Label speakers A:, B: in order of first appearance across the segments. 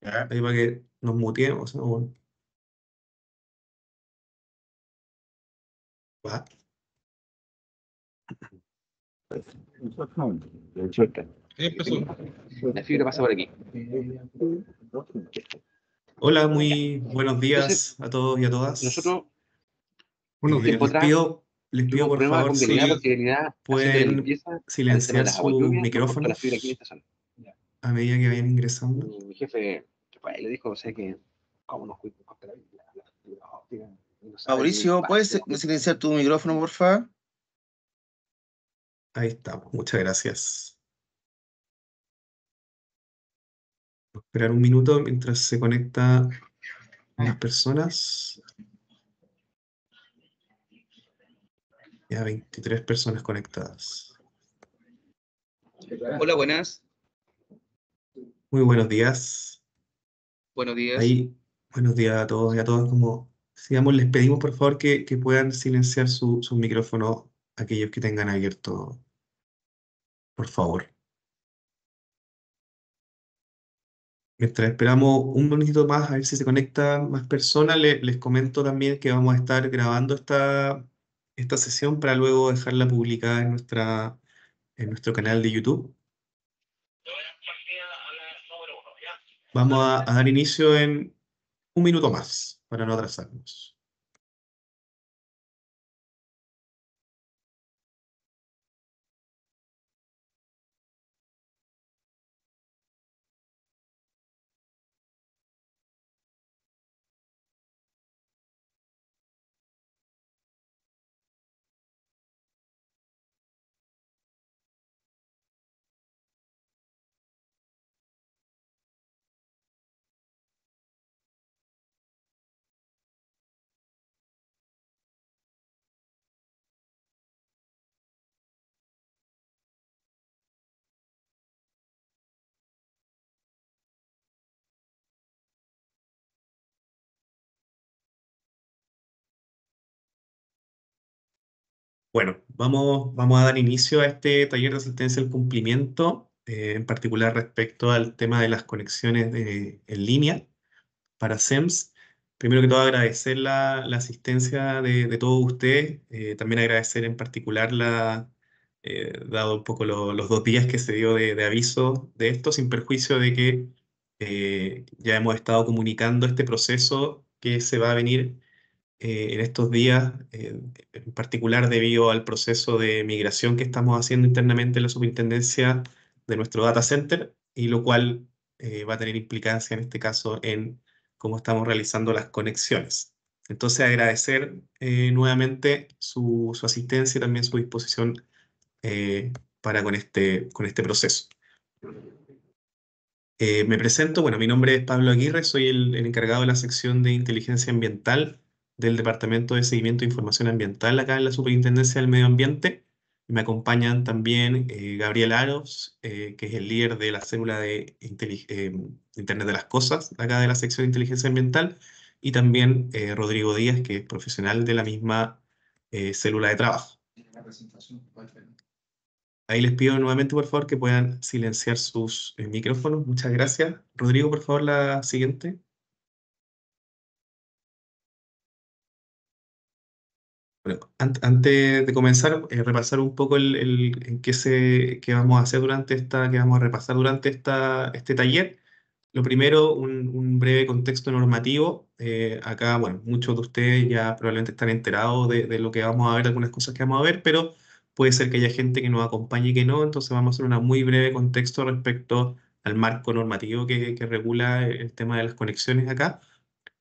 A: para que nos Hola,
B: muy buenos días a todos y a todas. Nosotros buenos días. Les pido, por favor si
C: pueden silenciar su micrófono
B: a medida que vayan ingresando.
C: mi jefe le dijo, que, nos Mauricio,
D: ¿puedes silenciar tu micrófono, por
A: favor? Ahí estamos, pues, muchas gracias. Voy a esperar un minuto mientras se conecta las personas.
B: Ya 23 personas conectadas.
A: Hola, buenas.
B: Muy buenos días. Buenos días. Ahí, buenos días a todos y a todas. Como sigamos, les pedimos por favor que, que puedan silenciar sus
A: micrófonos aquellos que tengan abierto, por favor. Mientras esperamos un minutito más a ver si se
B: conectan más personas, les comento también que vamos a estar grabando esta, esta sesión para luego dejarla publicada en, nuestra, en nuestro canal de YouTube.
A: Vamos a, dar inicio en un minuto más para no atrasarnos. Bueno, vamos, vamos a dar inicio a este taller de asistencia al cumplimiento, eh,
B: en particular respecto al tema de las conexiones en línea para SEMS. E Primero que todo agradecer la, asistencia de, de, todos ustedes, eh, también agradecer en particular la, eh, dado un poco los dos días que se dio de, de, aviso de esto, sin perjuicio de que ya hemos estado comunicando este proceso que se va a venir eh, en estos días, eh, en particular debido al proceso de migración que estamos haciendo internamente en la superintendencia de nuestro data center, y lo cual eh, va a tener implicancia en este caso en cómo estamos realizando las conexiones. Entonces, agradecer nuevamente su, su, asistencia y también su disposición para con este, con este proceso. me presento, bueno, mi nombre es Pablo Aguirre, soy el, el, encargado de la sección de inteligencia ambiental del Departamento de Seguimiento e Información Ambiental acá en la Superintendencia del Medio Ambiente. Me acompañan también eh, Gabriel Aros, eh, que es el líder de la célula de eh, Internet de las Cosas, acá de la sección de Inteligencia Ambiental, y también Rodrigo Díaz, que es profesional de la misma célula de trabajo. Ahí les pido nuevamente, por favor, que puedan silenciar
A: sus micrófonos. Muchas gracias. Rodrigo, por favor, la siguiente. antes
B: de comenzar, eh, repasar un poco el, en qué, se, qué vamos a hacer durante esta, que vamos a repasar durante esta, este taller. Lo primero, un, breve contexto normativo. Eh, acá, bueno, muchos de ustedes ya probablemente están enterados de, lo que vamos a ver, algunas cosas que vamos a ver, pero puede ser que haya gente que nos acompañe y que no, entonces vamos a hacer un muy breve contexto respecto al marco normativo que regula el tema de las conexiones acá.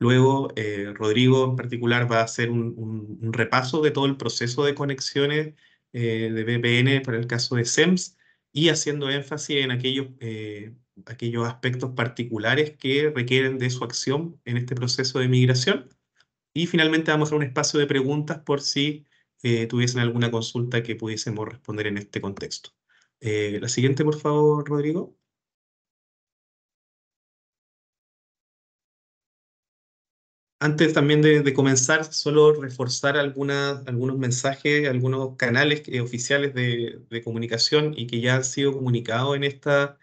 B: Luego, eh, Rodrigo en particular va a hacer un, repaso de todo el proceso de conexiones eh, de VPN para el caso de SEMS e y haciendo énfasis en aquellos, eh, aquellos aspectos particulares que requieren de su acción en este proceso de migración. Y finalmente vamos a un espacio de preguntas por si tuviesen
A: alguna consulta que pudiésemos responder en este contexto. la siguiente, por favor, Rodrigo. antes también de, comenzar, solo reforzar algunos mensajes,
B: algunos canales eh, oficiales de, comunicación y que ya han sido comunicados en, esta,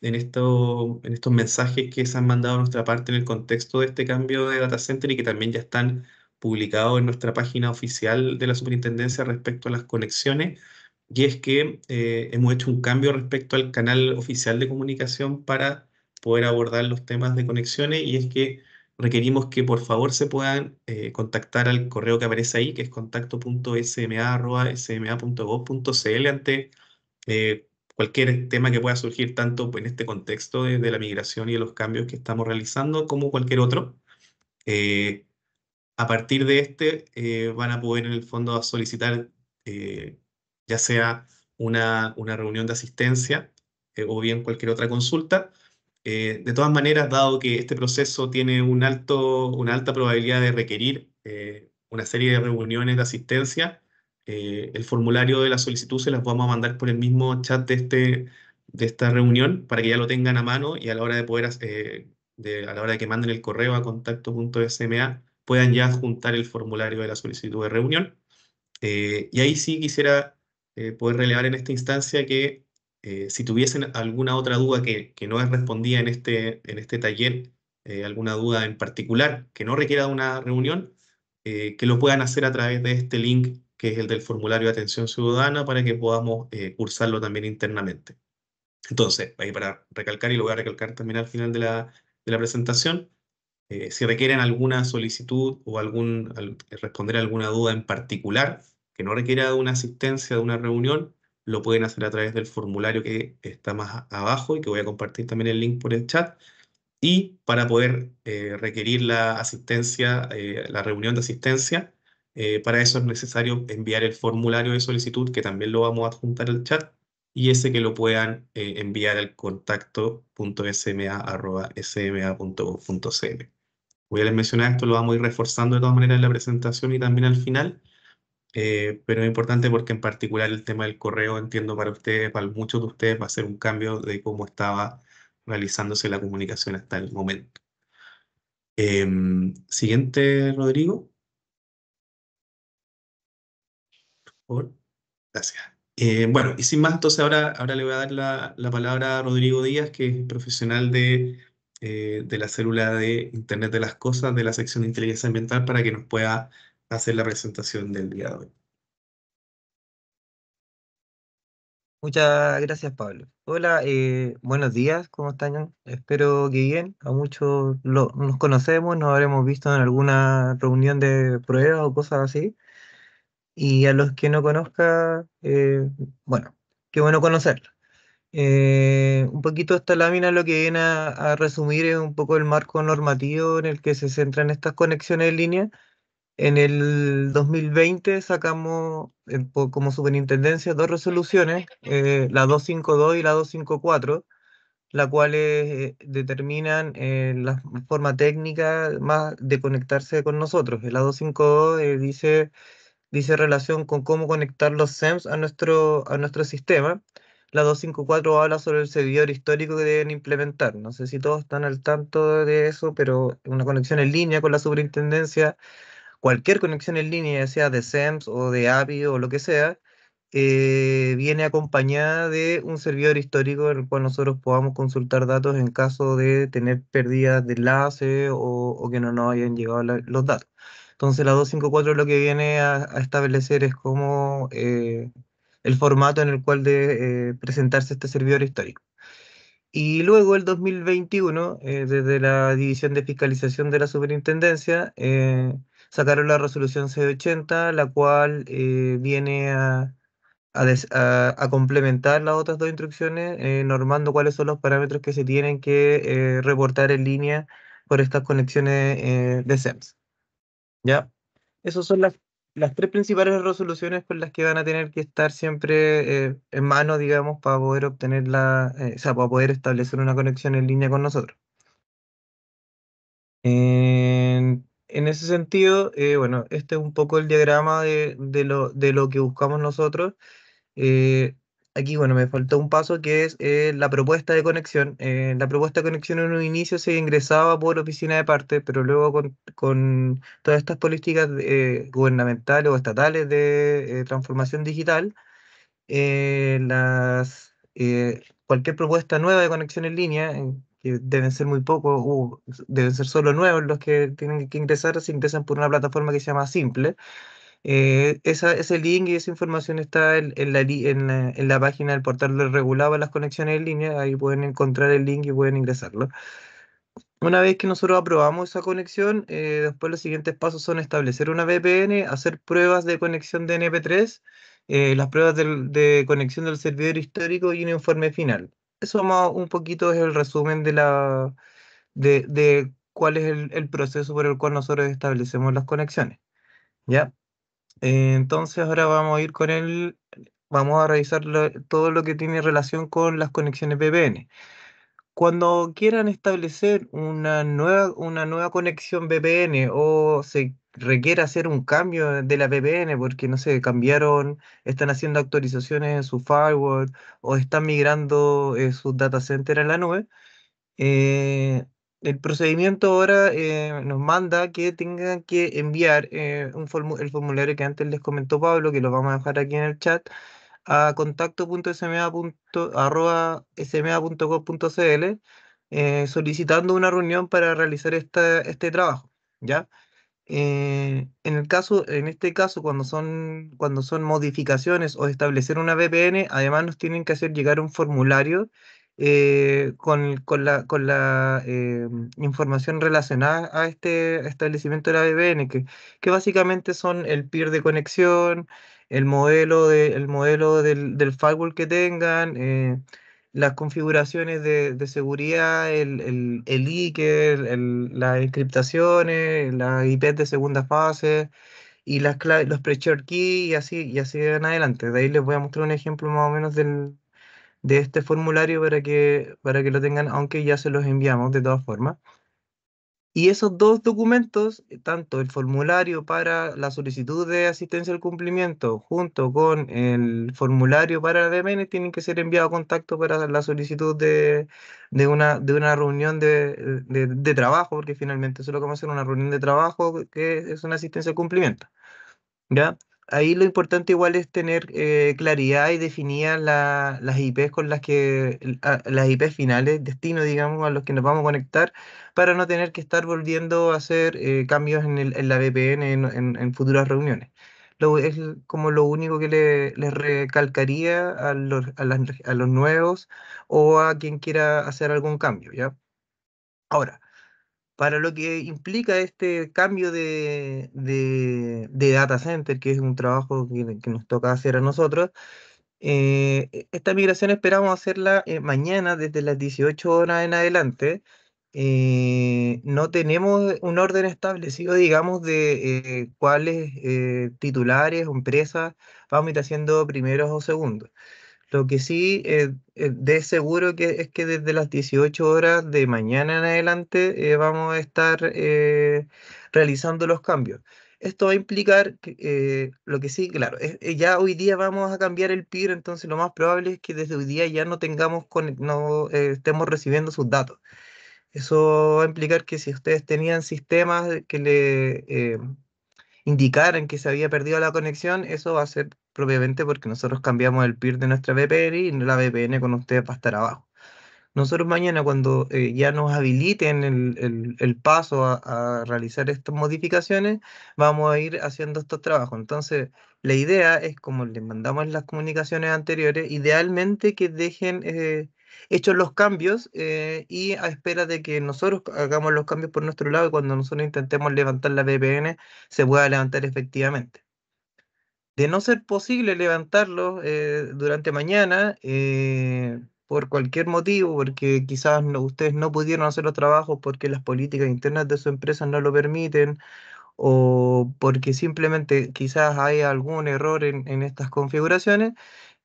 B: en, esto, en estos mensajes que se han mandado a nuestra parte en el contexto de este cambio de data center y que también ya están publicados en nuestra página oficial de la superintendencia respecto a las conexiones. Y es que eh, hemos hecho un cambio respecto al canal oficial de comunicación para poder abordar los temas de conexiones y es que requerimos que por favor se puedan eh, contactar al correo que aparece ahí, que es contacto.sma.sma.gov.cl ante eh, cualquier tema que pueda surgir, tanto en este contexto de, la migración y de los cambios que estamos realizando, como cualquier otro. Eh, a partir de este, van a poder en el fondo solicitar ya sea una, una reunión de asistencia o bien cualquier otra consulta eh, de todas maneras, dado que este proceso tiene una alta probabilidad de requerir eh, una serie de reuniones de asistencia, eh, el formulario de la solicitud se las vamos a mandar por el mismo chat este, de, esta reunión para que ya lo tengan a mano y a la hora de poder, de, a la hora de que manden el correo a contacto.sma, puedan ya adjuntar el formulario de la solicitud de reunión. y ahí sí quisiera poder relevar en esta instancia que eh, si tuviesen alguna otra duda que, no respondía en este, en este taller, eh, alguna duda en particular que no requiera de una reunión, eh, que lo puedan hacer a través de este link que es el del formulario de atención ciudadana para que podamos cursarlo también internamente. Entonces, ahí para recalcar, y lo voy a recalcar también al final de la, presentación, si requieren alguna solicitud o algún, responder alguna duda en particular que no requiera de una asistencia, de una reunión, lo pueden hacer a través del formulario que está más abajo y que voy a compartir también el link por el chat. Y para poder eh, requerir la asistencia, eh, la reunión de asistencia, eh, para eso es necesario enviar el formulario de solicitud, que también lo vamos a adjuntar al chat, y ese que lo puedan enviar al contacto.sma.sma.gov.cl. Voy a les mencionar esto, lo vamos a ir reforzando de todas maneras en la presentación y también al final, eh, pero es importante porque en particular el tema del correo, entiendo para ustedes, para muchos de ustedes, va a ser un cambio de cómo estaba realizándose la comunicación hasta el momento. Em, siguiente, Rodrigo. Gracias. Eh, bueno, y sin más, entonces ahora, ahora le voy a dar la, palabra a Rodrigo Díaz, que es profesional eh, de la célula de Internet de las Cosas de la sección de inteligencia ambiental, para que nos pueda hacer la presentación del día de hoy.
E: Muchas gracias, Pablo. Hola, eh, buenos días, ¿cómo están? Espero que bien. A muchos nos conocemos, nos habremos visto en alguna reunión de pruebas o cosas así. Y a los que no conozca, eh, bueno, qué bueno conocer. Eh, un poquito esta lámina lo que viene a, a resumir es un poco el marco normativo en el que se centran estas conexiones en línea en el 2020 sacamos como superintendencia dos resoluciones, eh, la 252 y la 254, las cuales eh, determinan eh, la forma técnica más de conectarse con nosotros. La 252 dice, dice relación con cómo conectar los SEMS a nuestro, a nuestro sistema. La 254 habla sobre el servidor histórico que deben implementar. No sé si todos están al tanto de eso, pero una conexión en línea con la superintendencia cualquier conexión en línea, ya sea de SEMS o de API o lo que sea, eh, viene acompañada de un servidor histórico en el cual nosotros podamos consultar datos en caso de tener pérdidas de enlace o, que no nos hayan llegado los datos. Entonces la 254 lo que viene a, establecer es como eh, el formato en el cual de eh, presentarse este servidor histórico. Y luego el 2021, desde la División de Fiscalización de la Superintendencia, sacaron la resolución C80, la cual eh, viene a, complementar las otras dos instrucciones, eh, normando cuáles son los parámetros que se tienen que eh, reportar en línea por estas conexiones de SEMS. E ¿Ya? Esas son las, las, tres principales resoluciones con las que van a tener que estar siempre en mano, digamos, para poder obtenerla la, o sea, para poder establecer una conexión en línea con nosotros.
A: Eh,
E: en ese sentido, eh, bueno, este es un poco el diagrama de, lo, que buscamos nosotros. Eh, aquí, bueno, me faltó un paso que es eh, la propuesta de conexión. la propuesta de conexión en un inicio se ingresaba por oficina de parte, pero luego con, todas estas políticas gubernamentales o estatales de transformación digital, las, cualquier propuesta nueva de conexión en línea, que deben ser muy pocos, o deben ser solo nuevos los que tienen que ingresar, se ingresan por una plataforma que se llama Simple. Eh, esa, ese link y esa información está en, la, eh, en, la, página del portal del regulado de las conexiones en línea, ahí pueden encontrar el link y pueden ingresarlo. Una vez que nosotros aprobamos esa conexión, eh, después los siguientes pasos son establecer una VPN, hacer pruebas de conexión de NP3, eh, las pruebas de conexión del servidor histórico y un informe final eso más un poquito es el resumen de la de, cuál es el, proceso por el cual nosotros establecemos las conexiones. ¿Ya? entonces ahora vamos a ir con él, vamos a revisar todo lo que tiene relación con las conexiones VPN cuando quieran establecer una nueva, una nueva conexión VPN o se requiera hacer un cambio de la VPN porque, no sé, cambiaron, están haciendo actualizaciones en su firewall o están migrando eh, su data center a la nube, eh, el procedimiento ahora eh, nos manda que tengan que enviar un el formulario que antes les comentó Pablo, que lo vamos a dejar aquí en el chat, a contacto.sma.gov.cl eh, solicitando una reunión para realizar esta, este trabajo, ¿ya? Eh, en, el caso, en este caso, cuando son, cuando son modificaciones o establecer una VPN, además nos tienen que hacer llegar un formulario eh, con, con, la, con la eh, información relacionada a este establecimiento de la VPN, que, que básicamente son el peer de conexión, el modelo, de, modelo del, firewall que tengan, eh, las configuraciones de, seguridad, el, el, las encriptaciones, las IP de segunda fase y las los pre-shared key y así, y así en adelante. De ahí les voy a mostrar un ejemplo más o menos del, de este formulario para que, para que lo tengan, aunque ya se los enviamos de todas formas. Y esos dos documentos, eh, tanto el formulario para la solicitud de asistencia al cumplimiento junto con el formulario para la DMN, tienen que ser enviados a contacto para la solicitud de, una, de una reunión de, de trabajo, porque finalmente eso es lo que vamos a hacer, una reunión de trabajo que es una asistencia al cumplimiento. ¿Ya? ahí lo importante igual es tener eh, claridad y definir las IPs con las que las IPs finales, destino, digamos, a los que nos vamos a conectar, para no tener que estar volviendo a hacer eh, cambios en, el, en, la VPN en, futuras reuniones. es como lo único que les le recalcaría a los, a los nuevos o a quien quiera hacer algún cambio, ¿ya? Ahora, para lo que implica este cambio de, data center, que es un trabajo que, nos toca hacer a nosotros. Eh, e, esta migración esperamos hacerla eh, mañana desde las 18 horas en adelante. Eh, no tenemos un orden establecido, digamos, de cuáles titulares o empresas vamos a ir haciendo primeros o segundos. Lo que sí eh, eh, de seguro que es que desde las 18 horas de mañana en adelante eh, vamos a estar realizando los cambios. Esto va a implicar que, lo que sí, claro, ya hoy día vamos a cambiar el PIR, entonces lo más probable es que desde hoy día ya no tengamos, con, no estemos recibiendo sus datos. Eso va a implicar que si ustedes tenían sistemas que le indicaran que se había perdido la conexión, eso va a ser propiamente porque nosotros cambiamos el peer de nuestra VPN y la VPN con ustedes va a estar abajo. Nosotros mañana cuando eh, ya nos habiliten el, el, paso a, realizar estas modificaciones, vamos a ir haciendo estos trabajos. Entonces, la idea es, como les mandamos en las comunicaciones anteriores, idealmente que dejen eh, hecho los cambios eh, y a espera de que nosotros hagamos los cambios por nuestro lado y cuando nosotros intentemos levantar la VPN se pueda levantar efectivamente. De no ser posible levantarlo eh, durante mañana, eh, por cualquier motivo, porque quizás ustedes no pudieron hacer los trabajos porque las políticas internas de su empresa no lo permiten, o porque simplemente quizás hay algún error en, en estas configuraciones,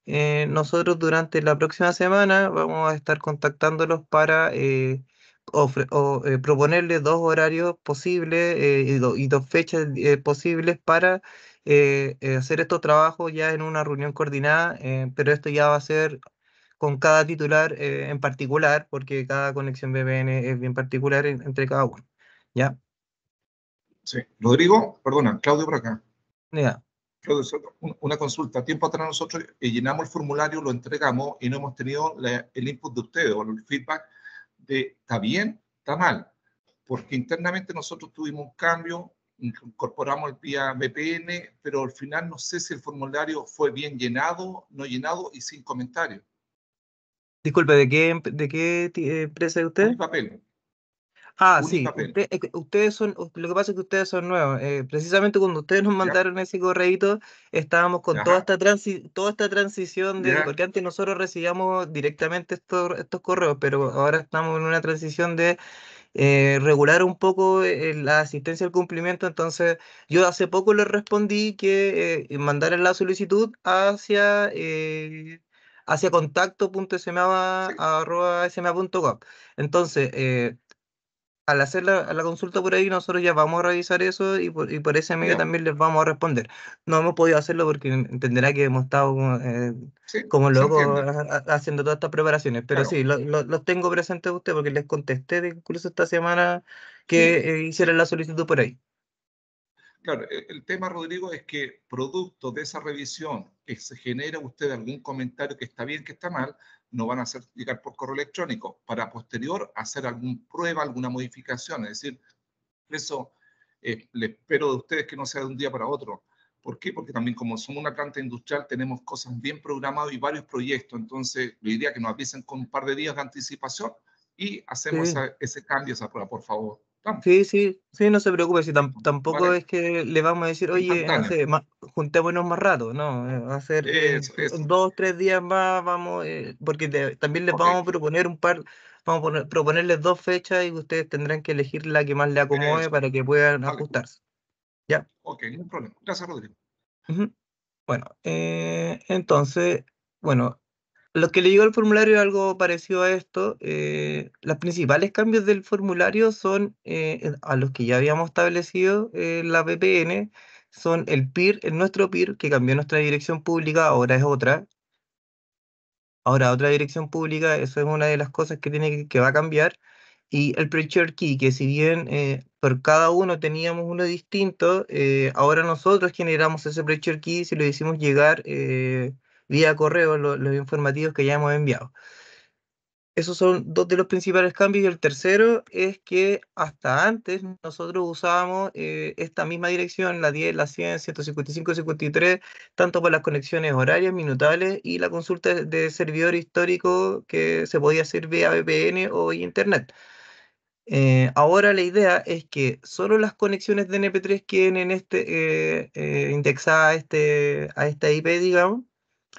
E: eh, nosotros durante la próxima semana vamos a estar contactándolos para eh, eh, proponerles dos horarios posibles y, dos fechas posibles para hacer estos trabajos ya en una reunión coordinada, pero esto ya va a ser con cada titular en particular, porque cada conexión BBN es bien particular entre cada uno.
F: ¿Ya? Sí. Rodrigo, perdona, Claudio por acá. Ya una consulta, tiempo atrás nosotros eh, llenamos el formulario, lo entregamos y no hemos tenido el input de ustedes o el feedback de está bien, está mal, porque internamente nosotros tuvimos un cambio, incorporamos el vía VPN, pero al final no sé si el formulario fue bien llenado, no llenado y sin comentarios.
E: Disculpe, ¿de qué, de qué eh, empresa es usted? papel. Ah, sí. ustedes son, lo que pasa es que ustedes son nuevos. Eh, precisamente cuando ustedes nos mandaron ese correito, estábamos con toda esta, toda esta transición, de, porque antes nosotros recibíamos directamente estos, estos correos, pero ahora estamos en una transición de eh, regular un poco eh, la asistencia al cumplimiento. Entonces, yo hace poco les respondí que mandaran la solicitud hacia, hacia contacto.sma.gov. Sí. Entonces, al hacer la, consulta por ahí, nosotros ya vamos a revisar eso y por, ese medio también les vamos a responder. No hemos podido hacerlo porque entenderá que hemos estado como eh, locos haciendo todas estas preparaciones, pero sí, los tengo presentes a ustedes porque les contesté incluso esta semana que eh, hicieran la solicitud por ahí.
F: Claro, e, el tema, Rodrigo, es que producto de esa revisión, que se genera usted algún comentario que está bien, que está mal, no van a llegar por correo electrónico para posterior hacer alguna prueba, alguna modificación. Es decir, eso eh, le espero de ustedes que no sea de un día para otro. ¿Por qué? Porque también como somos una planta industrial tenemos cosas bien programadas y varios proyectos. Entonces, le diría que nos avisen con un par de días de anticipación y hacemos ese cambio, esa prueba, por favor.
E: Sí, sí, sí, no se preocupe, si tampoco es que le vamos a decir, oye, juntémonos más rato, no, eh, va a ser eh, dos, tres días más, vamos, eh, porque también les vamos a proponer un par, vamos a proponerles dos fechas y ustedes tendrán que elegir la que más le acomode para que puedan ajustarse.
F: ¿Ya? Ok, ningún problema. Gracias, Rodrigo. Bueno,
E: entonces, bueno, lo que le digo al formulario es algo parecido a esto. Eh, los principales cambios del formulario son eh, a los que ya habíamos establecido eh, la VPN, son el PIR, el nuestro PIR, que cambió nuestra dirección pública, ahora es otra. Ahora otra dirección pública, eso es una de las cosas que, tiene, que va a cambiar. Y el Preacher Key, que si bien por cada uno teníamos uno distinto, ahora nosotros generamos ese Preacher Key si lo hicimos llegar vía correo los informativos que ya hemos enviado. Esos son dos de los principales cambios. Y el tercero es que hasta antes nosotros usábamos eh, esta misma dirección, la 10, la 100, 155, 53, tanto para las conexiones horarias, minutales y la consulta de servidor histórico que se podía hacer vía VPN o Internet. Eh, ahora la idea es que solo las conexiones de NP3 queden en este, eh, indexadas este, a esta IP, digamos,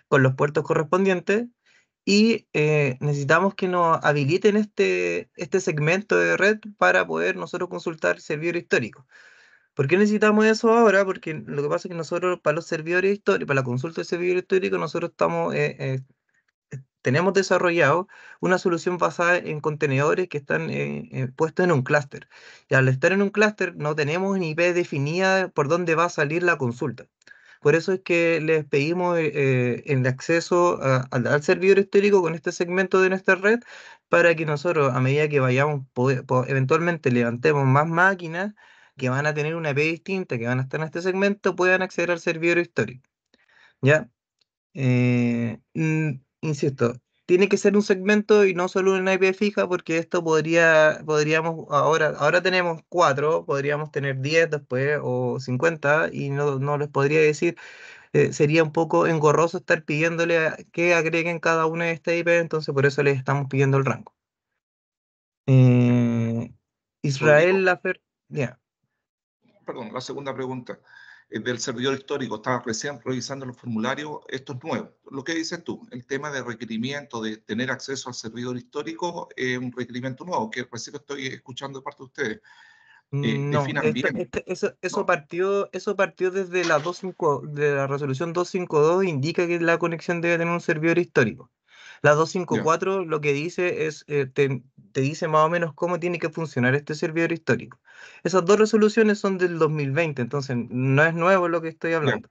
E: con los puertos correspondientes y eh, necesitamos que nos habiliten este, este segmento de red para poder nosotros consultar servidores servidor histórico. ¿Por qué necesitamos eso ahora? Porque lo que pasa es que nosotros para los servidores históricos, para la consulta de servidor histórico, nosotros estamos eh, eh, tenemos desarrollado una solución basada en contenedores que están puestos en un clúster. Y al estar en un clúster no tenemos ni IP definida por dónde va a salir la consulta. Por eso es que les pedimos eh, eh, el acceso al servidor histórico con este segmento de nuestra red para que nosotros, a medida que vayamos, eventualmente levantemos más máquinas que van a tener una IP distinta, que van a estar en este segmento, puedan acceder al servidor histórico. ¿Ya? Eh, mm, insisto, tiene que ser un segmento y no solo una IP fija, porque esto podría, podríamos, ahora, ahora tenemos cuatro, podríamos tener diez después o cincuenta y no, no les podría decir. Eh, sería un poco engorroso estar pidiéndole que agreguen cada una de estas IP, entonces por eso les estamos pidiendo el rango. Eh, Israel
F: Lafer. Perdón, la segunda pregunta. Eh, del servidor histórico. Estaba recién revisando los formularios, esto es nuevo. Lo que dices tú, el tema de requerimiento de tener acceso al servidor histórico es eh, un requerimiento nuevo que recién estoy escuchando de parte de ustedes. Eh, mm, no, este, este, eso, partió, eso partió desde la, 25, de la resolución 252, indica
E: que la conexión debe tener un servidor histórico. La 254 lo que dice es, eh, te, dice más o menos cómo tiene que funcionar este servidor histórico. Esas dos resoluciones son del 2020, entonces no es nuevo lo que estoy hablando.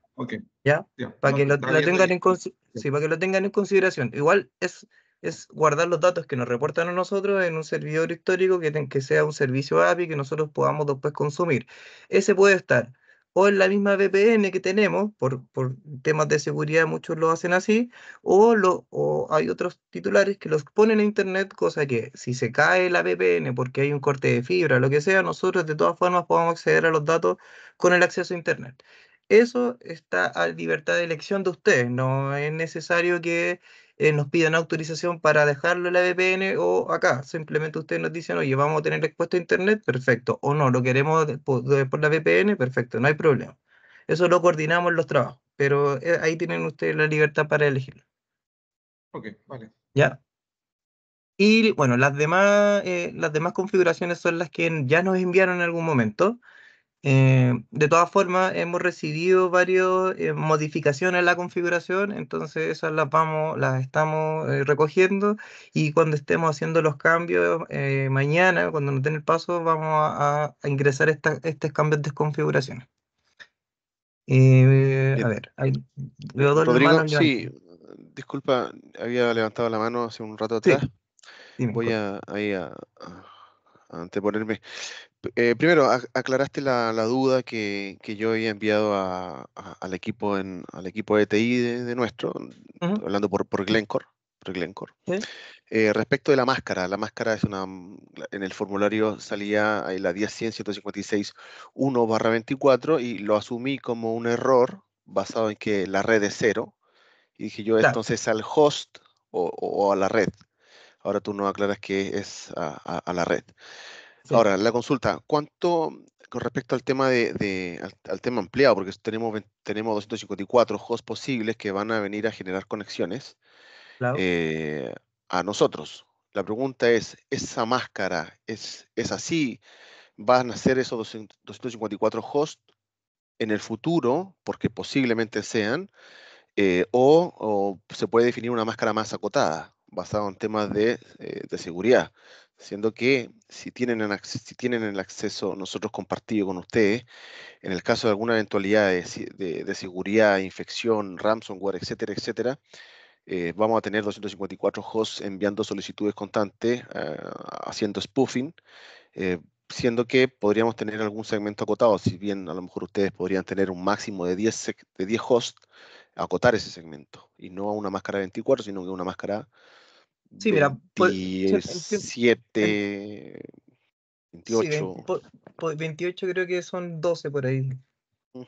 A: ¿Ya? Para que, lo, tengan eh,
E: en para que lo tengan en consideración. Igual es, es guardar los datos que nos reportan a nosotros en un servidor histórico que, que sea un servicio API que nosotros podamos después consumir. Ese puede estar o en la misma VPN que tenemos, por, por temas de seguridad muchos lo hacen así, o, lo, o hay otros titulares que los ponen a Internet, cosa que si se cae la VPN porque hay un corte de fibra, lo que sea, nosotros de todas formas podemos acceder a los datos con el acceso a Internet. Eso está a libertad de elección de ustedes, no es necesario que eh, nos piden autorización para dejarlo en la VPN o acá. Simplemente ustedes nos dicen, oye, vamos a tener expuesto a Internet, perfecto. O no, lo queremos por, la VPN, perfecto, no hay problema. Eso lo coordinamos en los trabajos, pero eh, ahí tienen ustedes la libertad para elegirlo. Ok, vale. Ya. Y bueno, las demás, eh, las demás configuraciones son las que ya nos enviaron en algún momento. Eh, de todas formas, hemos recibido varias eh, modificaciones en la configuración, entonces esas las vamos, las estamos eh, recogiendo y cuando estemos haciendo los cambios mañana, cuando nos den el paso, vamos a, ingresar estos cambios de configuración. a ver, hay, Rodrigo, sí,
D: disculpa, había levantado la mano hace un rato atrás. Voy a, ahí a anteponerme. Eh, primero, aclaraste la, duda que, yo había enviado al equipo al equipo ETI de, de nuestro, hablando por, por Glencore. Eh, respecto de la máscara, la máscara es una, en el formulario salía la barra 24 y lo asumí como un error basado en que la red es cero. Y dije yo, entonces al host o, a la red. Ahora tú no aclaras que es a la red. Ahora, la consulta, ¿cuánto con respecto al tema de, al, tema ampliado, porque tenemos, tenemos 254 hosts posibles que van a venir a generar conexiones eh, a nosotros? La pregunta es, ¿esa máscara es, así? ¿Van a ser esos 254 hosts en el futuro, porque posiblemente sean, eh, o, se puede definir una máscara más acotada, basada en temas de, eh, de seguridad? siendo que si tienen, el, acceso nosotros compartido con ustedes, en el caso de alguna eventualidad de, seguridad, infección, ransomware, etcétera, etcétera, eh, vamos a tener 254 hosts enviando solicitudes constantes, ah, haciendo spoofing, eh, siendo que podríamos tener algún segmento acotado, si bien a lo mejor ustedes podrían tener un máximo de 10, de hosts, acotar ese segmento, y no a una máscara 24, sino que una máscara Sí, mira, 27, 28.
E: 28 creo que son 12 por ahí.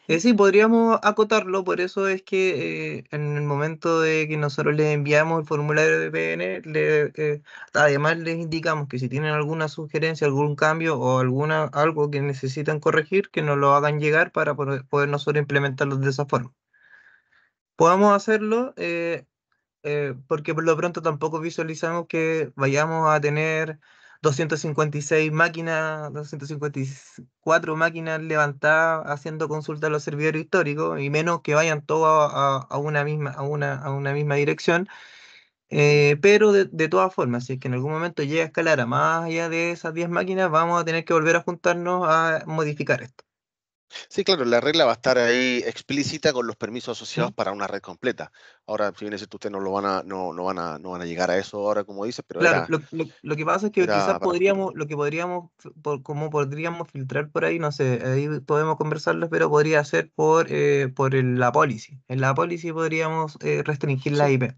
E: Eh, sí, podríamos acotarlo, por eso es que eh, en el momento de que nosotros les enviamos el formulario de PN, le, eh, además les indicamos que si tienen alguna sugerencia, algún cambio o alguna, algo que necesitan corregir, que nos lo hagan llegar para poder, nosotros implementarlo de esa forma. Podemos hacerlo eh, porque por lo pronto tampoco visualizamos que vayamos a tener 256 máquinas, 254 máquinas levantadas haciendo consulta a los servidores históricos, y menos que vayan todos a, una, misma, a, dirección. Eh, pero de, de, todas formas, si es que en algún momento llega a escalar a más allá de esas 10 máquinas, vamos a tener que volver a juntarnos a modificar esto.
D: Sí, claro, la regla va a estar ahí explícita con los permisos asociados para una red completa. Ahora, si bien es cierto, ustedes no lo van a, no, no van a, no van a llegar a eso ahora, como dices, pero. Claro,
E: lo, que pasa es que quizás podríamos, lo que podríamos, por, como podríamos filtrar por ahí, no sé, ahí podemos conversarlo, pero podría ser por, eh, por la policy. En la policy podríamos eh, restringir la IP.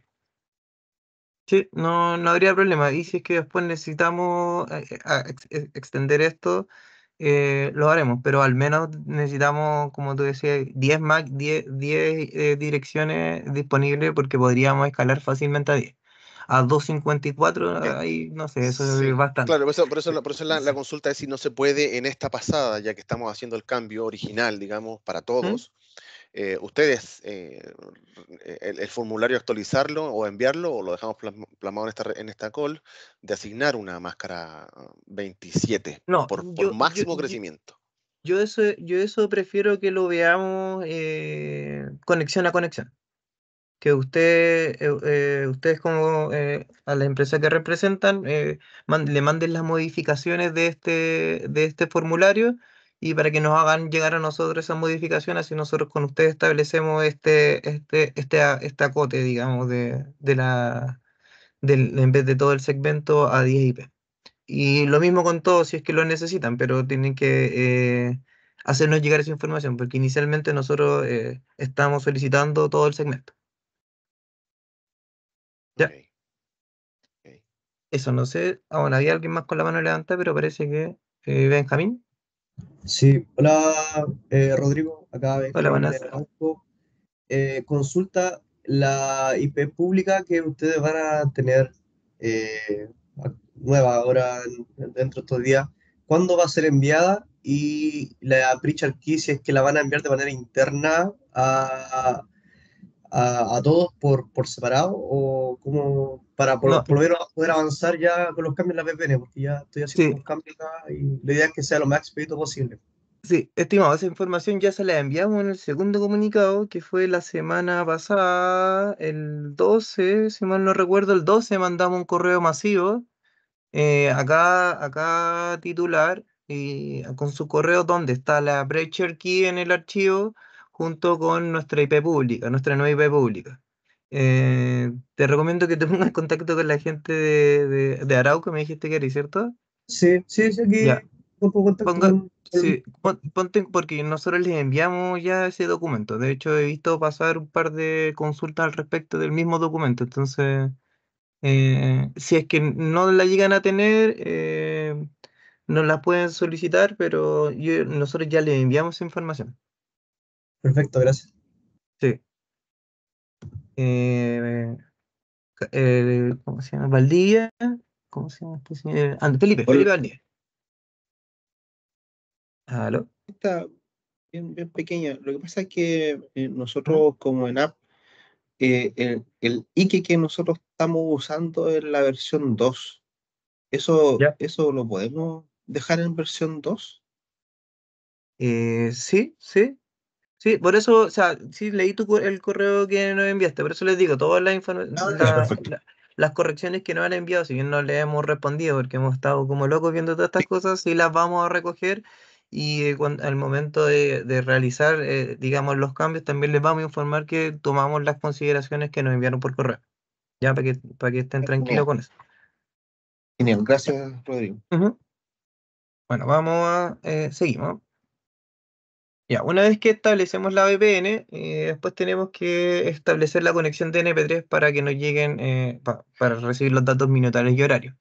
E: Sí, no, no habría problema. Y si es que después necesitamos eh, extender esto, eh, lo haremos, pero al menos necesitamos, como tú decías, 10 Mac, 10, 10 eh, direcciones disponibles porque podríamos escalar fácilmente a 10. A 2.54, ahí no sé, eso es bastante.
D: Claro, por eso, por eso, la, consulta es si no se puede en esta pasada, ya que estamos haciendo el cambio original, digamos, para todos. Eh, ustedes eh, el, formulario actualizarlo o enviarlo, o lo dejamos plasmado en esta, en esta call, de asignar una máscara 27 ah, por, por máximo crecimiento.
E: Yo, eso, yo eso prefiero que lo veamos eh, conexión a conexión. Que usted, ustedes como a la empresa que representan le manden las modificaciones de este, de este formulario y para que nos hagan llegar a nosotros esas modificaciones así nosotros con ustedes establecemos este, este, este, esta acote, digamos, de, la, del, en vez de todo el segmento a 10 IP. Y lo mismo con todo si es que lo necesitan, pero tienen que eh, hacernos llegar esa información, porque inicialmente nosotros eh, estamos solicitando todo el segmento. ¿Ya? Eso, no sé. Ahora, había alguien más con la mano levantada, pero parece que eh, Benjamín.
A: Sí, hola
E: eh, Rodrigo, acá Hola, buenas. Eh, consulta la IP pública que ustedes van a tener eh, nueva ahora dentro de estos días. ¿Cuándo va a ser enviada? Y la Pritchard Key, si es que la van a enviar de manera interna a, a, todos por, por, separado o como para por, no. poder, avanzar ya con los cambios en la VPN, porque ya estoy haciendo los cambios y la idea es que sea lo más expedito posible. Sí, estimado, esa información ya se la enviamos en el segundo comunicado, que fue la semana pasada, el 12, si mal no recuerdo, el 12 mandamos un correo masivo eh, acá, acá titular y con su correo donde está la breacher key en el archivo junto con nuestra IP pública, nuestra nueva IP pública. Eh, te recomiendo que te pongas en contacto con la gente de, de, Arauco, me dijiste que eres, ¿cierto? Sí, sí, sí, aquí ponte, porque nosotros les enviamos ya ese documento. De hecho, he visto pasar un par de consultas al respecto del mismo documento. Entonces, eh, si es que no la llegan a tener, eh, nos la pueden solicitar, pero nosotros ya les enviamos esa información. Perfecto, gracias. Sí. Eh, eh, ¿Cómo se llama? Valdivia. ¿Cómo se llama? este Felipe, Felipe Valdivia.
A: ¿Aló? Está bien, pequeña. Lo que pasa es que nosotros, ah. como en app, el,
E: el IKE que nosotros estamos usando es la versión 2. ¿Eso, ¿Eso lo podemos dejar en versión 2?
F: sí,
E: sí. Sí, por eso, o sea, sí leí tu, el correo que nos enviaste, por eso les digo, todas las las correcciones que nos han enviado, si bien no le hemos respondido, porque hemos estado como locos viendo todas estas cosas, sí las vamos a recoger y eh, al momento de, realizar, eh, digamos, los cambios, también les vamos a informar que tomamos las consideraciones que nos enviaron por correo, ya para que, para que estén tranquilos con eso.
A: Genial, gracias Rodrigo.
E: Bueno, vamos a, eh, seguimos. Ya, una vez que establecemos la VPN, eh, después tenemos que establecer la conexión de NP3 para que nos lleguen, eh, para recibir los datos minutales y horarios.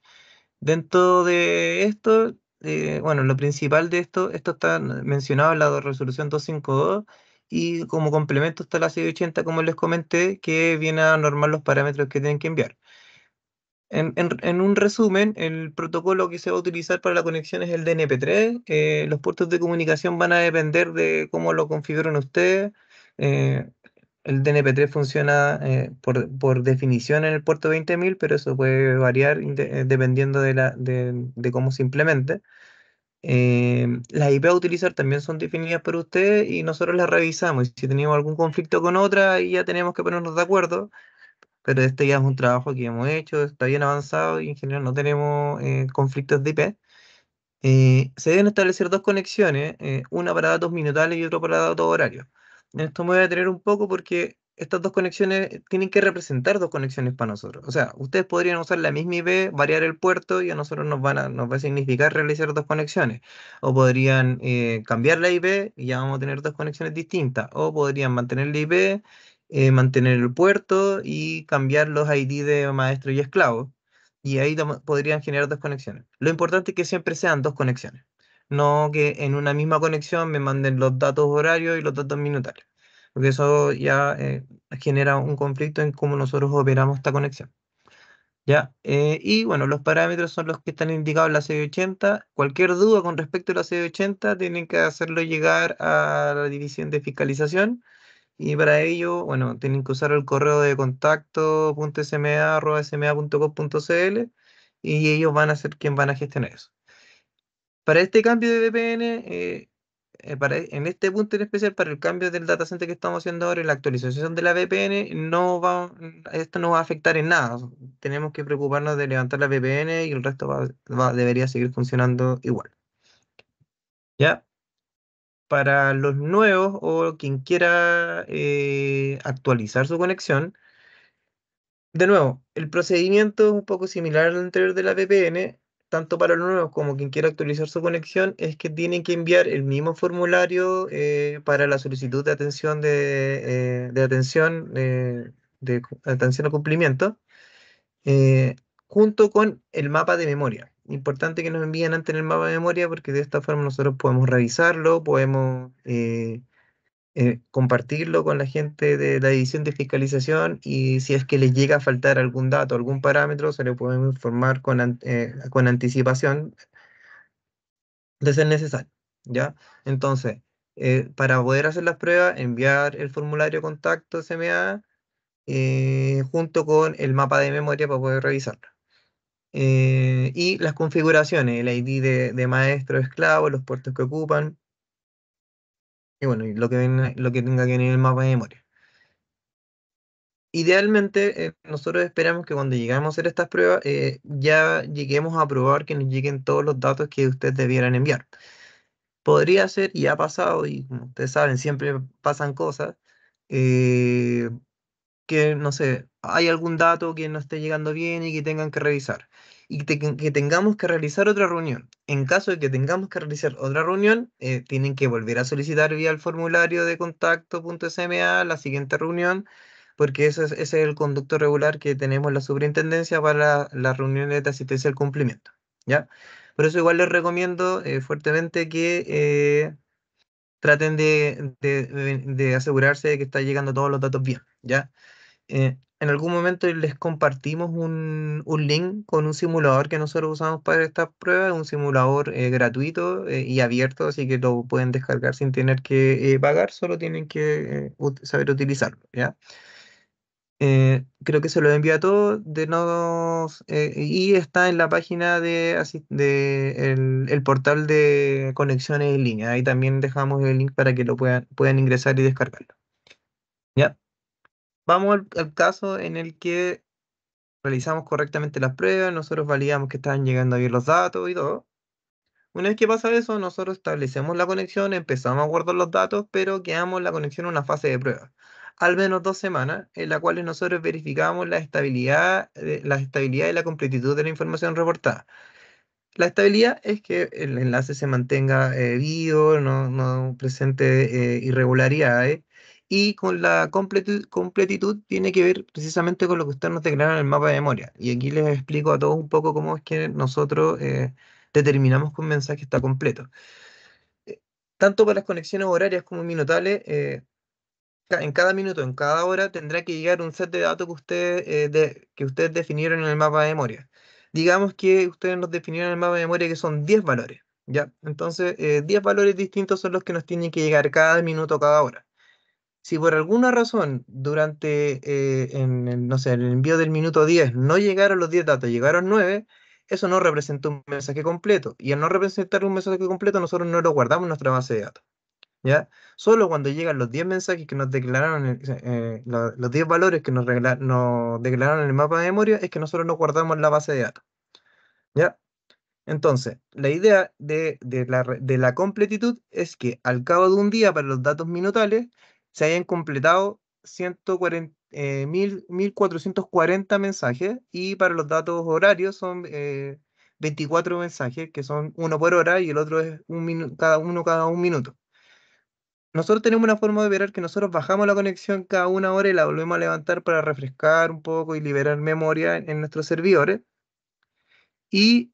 E: Dentro de esto, eh, bueno, lo principal de esto, esto está mencionado en la resolución 252 y como complemento está la 680, como les comenté, que viene a normar los parámetros que tienen que enviar. En, un resumen, el protocolo que se va a utilizar para la conexión es el DNP3. los puertos de comunicación van a depender de cómo lo configuran ustedes. Eh, el DNP3 funciona eh, por, definición en el puerto 20.000, pero eso puede variar eh, dependiendo de, cómo se implemente. las IP a utilizar también son definidas por ustedes y nosotros las revisamos. Y si tenemos algún conflicto con otra, ya tenemos que ponernos de acuerdo pero este ya es un trabajo que hemos hecho, está bien avanzado y en general no tenemos eh, conflictos de IP. Eh, se deben establecer dos conexiones, eh, una para datos minutales y otra para datos horarios. Esto me voy a detener un poco porque estas dos conexiones tienen que representar dos conexiones para nosotros. O sea, ustedes podrían usar la misma IP, variar el puerto y a nosotros nos, nos va a significar realizar dos conexiones. O podrían cambiar la IP y ya vamos a tener dos conexiones distintas. O podrían mantener la IP eh, mantener el puerto y cambiar los ID de maestro y esclavo. Y ahí podrían generar dos conexiones. Lo importante es que siempre sean dos conexiones, no que en una misma conexión me manden los datos horarios y los datos minutarios, porque eso ya eh, genera un conflicto en cómo nosotros operamos esta conexión. ¿Ya? Eh, y bueno, los parámetros son los que están indicados en la C80. Cualquier duda con respecto a la C80 tienen que hacerlo llegar a la división de fiscalización y para ello, bueno, tienen que usar el correo de contacto sma.sma.com.cl y ellos van a ser quien van a gestionar eso. Para este cambio de VPN, eh, eh, e, en este punto en especial, para el cambio del data center que estamos haciendo ahora y la actualización de la VPN, no va, esto no va a afectar en nada. Tenemos que preocuparnos de levantar la VPN y el resto va, debería seguir funcionando igual. ¿Ya? para los nuevos o quien quiera eh, actualizar su conexión, de nuevo, el procedimiento es un poco similar al anterior de la VPN, tanto para los nuevos como quien quiera actualizar su conexión, es que tienen que enviar el mismo formulario eh, para la solicitud de atención de, eh, de atención de, de atención a cumplimiento, junto con el mapa de memoria importante que nos envíen antes en el mapa de memoria porque de esta forma nosotros podemos revisarlo, podemos eh, eh, compartirlo con la gente de la edición de fiscalización y si es que les llega a faltar algún dato, algún parámetro, se lo podemos informar con, eh, anticipación de ser necesario. ¿ya? Entonces, para poder hacer las pruebas, enviar el formulario contacto SMA junto con el mapa de memoria para poder revisarlo. Eh, y las configuraciones, el ID de, maestro, esclavo, los puertos que ocupan. Y bueno, lo, que lo que tenga que venir en el mapa de memoria. Idealmente, eh, nosotros esperamos que cuando lleguemos a hacer estas pruebas, eh, ya lleguemos a probar que nos lleguen todos los datos que ustedes debieran enviar. Podría ser, y ha pasado, y como ustedes saben, siempre pasan cosas, que, no sé, hay algún dato que no esté llegando bien y que tengan que revisar y que tengamos que realizar otra reunión. En caso de que tengamos que realizar otra reunión, eh, tienen que volver a solicitar vía el formulario de contacto.sma la siguiente reunión, porque ese es, el conducto regular que tenemos la superintendencia para las reuniones de asistencia al cumplimiento. ¿ya? Por eso igual les recomiendo eh, fuertemente que eh, traten de, asegurarse de que está llegando todos los datos bien. ¿ya? Eh, en algún momento les compartimos un, link con un simulador que nosotros usamos para estas pruebas, un simulador eh, gratuito eh, y abierto, así que lo pueden descargar sin tener que eh, pagar, solo tienen que saber utilizarlo, ¿ya? creo que se lo envía todo de nodos y está en la página de, el, portal de conexiones en línea. Ahí también dejamos el link para que lo puedan, puedan ingresar y descargarlo. ¿Ya? vamos al, caso en el que realizamos correctamente las pruebas, nosotros validamos que estaban llegando bien los datos y todo. Una vez que pasa eso, nosotros establecemos la conexión, empezamos a guardar los datos, pero quedamos la conexión en una fase de prueba. Al menos dos semanas, en las cuales nosotros verificamos la estabilidad, eh, la estabilidad y la completitud de la información reportada. La estabilidad es que el enlace se mantenga eh, vivo, no, presente eh, irregularidades y con la completitud, tiene que ver precisamente con lo que ustedes nos declararon en el mapa de memoria. Y aquí les explico a todos un poco cómo es que nosotros eh, determinamos que un mensaje está completo. Eh, tanto para las conexiones horarias como minutales, eh, en cada minuto, en cada hora, tendrá que llegar un set de datos que, ustedes que ustedes definieron en el mapa de memoria. Digamos que ustedes nos definieron en el mapa de memoria que son 10 valores. ¿ya? Entonces, 10 valores distintos son los que nos tienen que llegar cada minuto, cada hora si por alguna razón durante, eh, no el envío del minuto 10 no llegaron los 10 datos, llegaron 9, eso no representa un mensaje completo. Y al no representar un mensaje completo, nosotros no lo guardamos en nuestra base de datos. ¿Ya? Solo cuando llegan los 10 mensajes que nos declararon, eh, eh, los 10 valores que nos, declararon en el mapa de memoria, es que nosotros no guardamos la base de datos. ¿Ya? Entonces, la idea de, la, de la completitud es que al cabo de un día para los datos minutales, se hayan completado 140, 1.440 eh, mensajes y para los datos horarios son 24 eh, mensajes, que son uno por hora y el otro es un cada uno cada un minuto. Nosotros tenemos una forma de operar que nosotros bajamos la conexión cada una hora y la volvemos a levantar para refrescar un poco y liberar memoria en, nuestros servidores. Y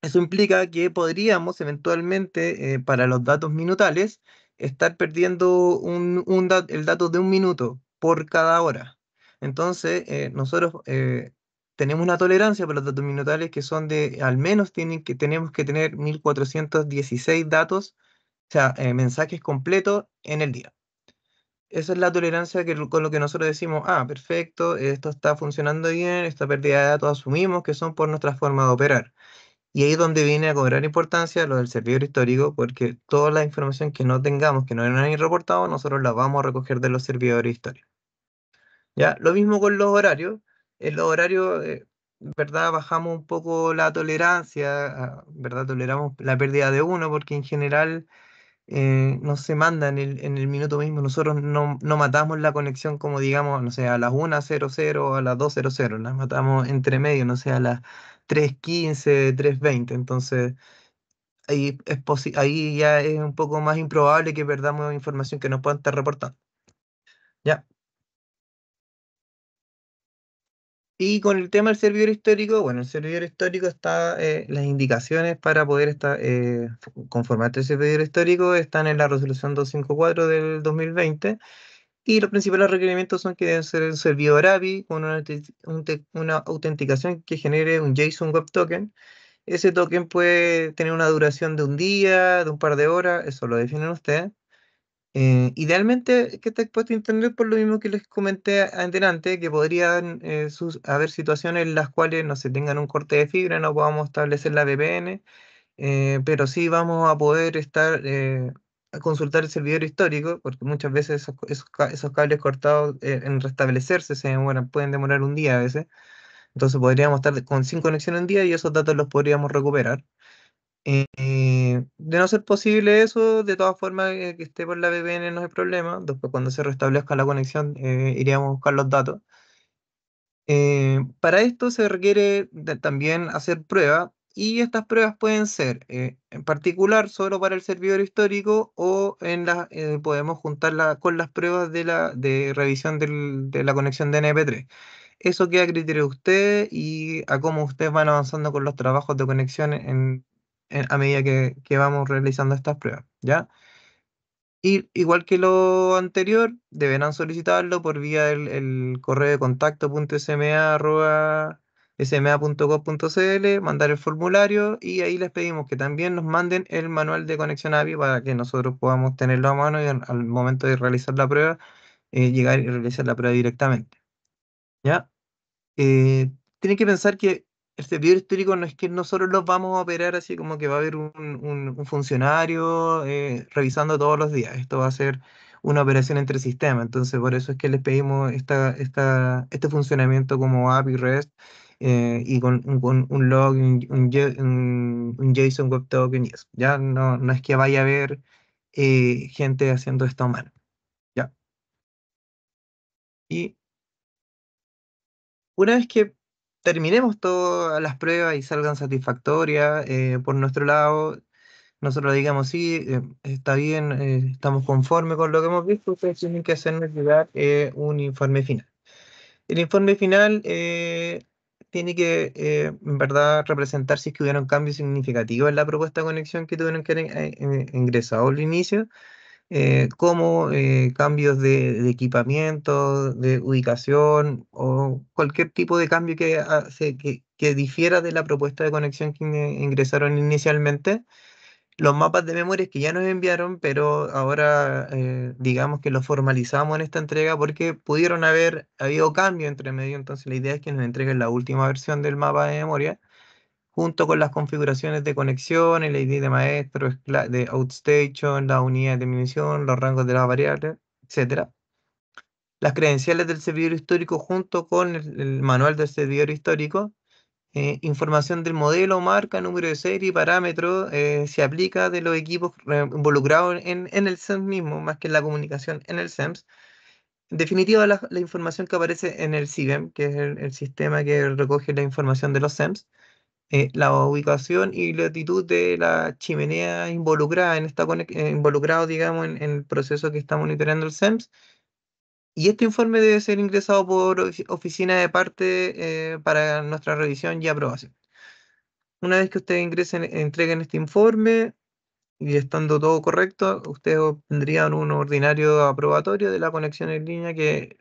E: eso implica que podríamos eventualmente, eh, para los datos minutales, estar perdiendo el dato de un minuto por cada hora. Entonces, eh, nosotros eh, tenemos una tolerancia para los datos minutales que son de, al menos tienen que, tenemos que tener 1416 datos, o sea, eh, mensajes completos en el día. Esa es la tolerancia que, con lo que nosotros decimos, ah, perfecto, esto está funcionando bien, esta pérdida de datos asumimos que son por nuestra forma de operar. Y ahí es donde viene a cobrar importancia lo del servidor histórico, porque toda la información que no tengamos, que no eran reportado, nosotros la vamos a recoger de los servidores históricos. Ya, lo mismo con los horarios. En los horarios, eh, ¿verdad? Bajamos un poco la tolerancia, ah, ¿verdad? Toleramos la pérdida de uno, porque en general eh, no se manda en el, minuto mismo. Nosotros no, no, matamos la conexión como digamos, no sé, a las 1.00 o a las 2.00, las matamos entre medio, no sé, a las 3.15, 3.20. Entonces, ahí, es ahí ya es un poco más improbable que perdamos información que nos puedan estar reportando. ¿Ya? Y con el tema del servidor histórico, bueno, el servidor histórico está, eh, las indicaciones para poder estar, eh, conformar este servidor histórico están en la resolución 254 del 2020 y los principales requerimientos son que deben ser un servidor API con una, autenticación que genere un JSON Web Token. Ese token puede tener una duración de un día, de un par de horas, eso lo definen ustedes. Eh, idealmente que esté expuesto a Internet por lo mismo que les comenté adelante, que podrían eh, haber situaciones en las cuales no se tengan un corte de fibra, no podamos establecer la VPN, eh, pero sí vamos a poder estar consultar el servidor histórico, porque muchas veces esos, cables cortados eh, en restablecerse se pueden demorar un día a veces. Entonces podríamos estar con sin conexión un día y esos datos los podríamos recuperar. Eh, de no ser posible eso, de todas formas eh, que esté por la VPN no es problema. Después cuando se restablezca la conexión iríamos a buscar los datos. para esto se requiere también hacer prueba y estas pruebas pueden ser eh, en particular solo para el servidor histórico o en la, eh, podemos juntarla con las pruebas de, la, de revisión de la conexión de NP3. Eso queda a criterio de ustedes y a cómo ustedes van avanzando con los trabajos de conexión en, a medida que, vamos realizando estas pruebas. ¿ya? Y, igual que lo anterior, deberán solicitarlo por vía del el correo de contacto.sma sma.gov.cl, mandar el formulario y ahí les pedimos que también nos manden el manual de conexión API para que nosotros podamos tenerlo a mano y al, momento de realizar la prueba, eh, llegar y realizar la prueba directamente. ¿Ya? Eh, tienen que pensar que el servidor histórico no es que nosotros los vamos a operar así como que va a haber un, funcionario eh, revisando todos los días. Esto va a ser una operación entre sistemas. Entonces, por eso es que les pedimos esta, esta, este funcionamiento como API REST eh, y con un, log, un, un, JSON Web Token y eso. Ya no, no es que vaya a haber eh, gente haciendo esto mal. Ya. Y una vez que terminemos todas las pruebas y salgan satisfactorias eh, por nuestro lado, nosotros digamos, sí, está bien, estamos conformes con lo que hemos visto, ustedes tienen que hacernos llegar un informe final. El informe final tiene que, eh, en verdad, representar si es que hubiera cambios significativos en la propuesta de conexión que tuvieron que haber eh, eh, ingresado al inicio, como cambios de, equipamiento, de ubicación o cualquier tipo de cambio que, ah, que, que difiera de la propuesta de conexión que ingresaron inicialmente los mapas de memoria que ya nos enviaron, pero ahora eh, digamos que lo formalizamos en esta entrega porque pudieron haber habido cambio entre medio, entonces la idea es que nos entreguen la última versión del mapa de memoria junto con las configuraciones de conexión, el ID de maestro, de outstation, la unidad de dimensión, los rangos de las variables, etc. Las credenciales del servidor histórico junto con el manual del servidor histórico eh, información del modelo, marca, número de serie parámetro eh, se aplica de los equipos involucrados en, el SEMS e mismo, más que en la comunicación en el SEMS. En definitiva, la, información que aparece en el Cibem, que es el, sistema que recoge la información de los SEMS, e eh, la ubicación y latitud de la chimenea involucrada en esta involucrado, digamos, en, en el proceso que está monitoreando el SEMS, e y este informe debe ser ingresado por oficina de parte eh, para nuestra revisión y aprobación. Una vez que ustedes ingresen, entreguen este informe y estando todo correcto, ustedes obtendrían un ordinario aprobatorio de la conexión en línea que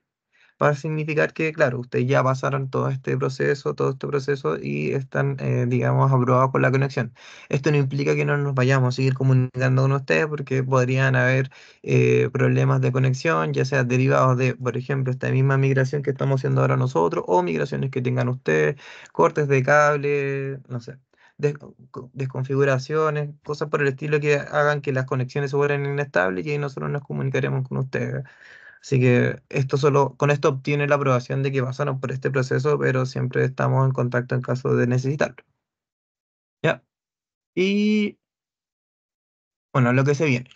E: va a significar que, claro, ustedes ya pasaron todo este proceso, todo este proceso y están, eh, digamos, aprobados con la conexión. Esto no implica que no nos vayamos a seguir comunicando con ustedes porque podrían haber eh, problemas de conexión, ya sea derivados de, por ejemplo, esta misma migración que estamos haciendo ahora nosotros o migraciones que tengan ustedes, cortes de cable, no sé desconfiguraciones, cosas por el estilo que hagan que las conexiones se vuelvan inestables y nosotros nos comunicaremos con ustedes. Así que esto solo, con esto obtiene la aprobación de que pasaron por este proceso, pero siempre estamos en contacto en caso de necesitarlo. ¿Ya? Y bueno, lo que se viene.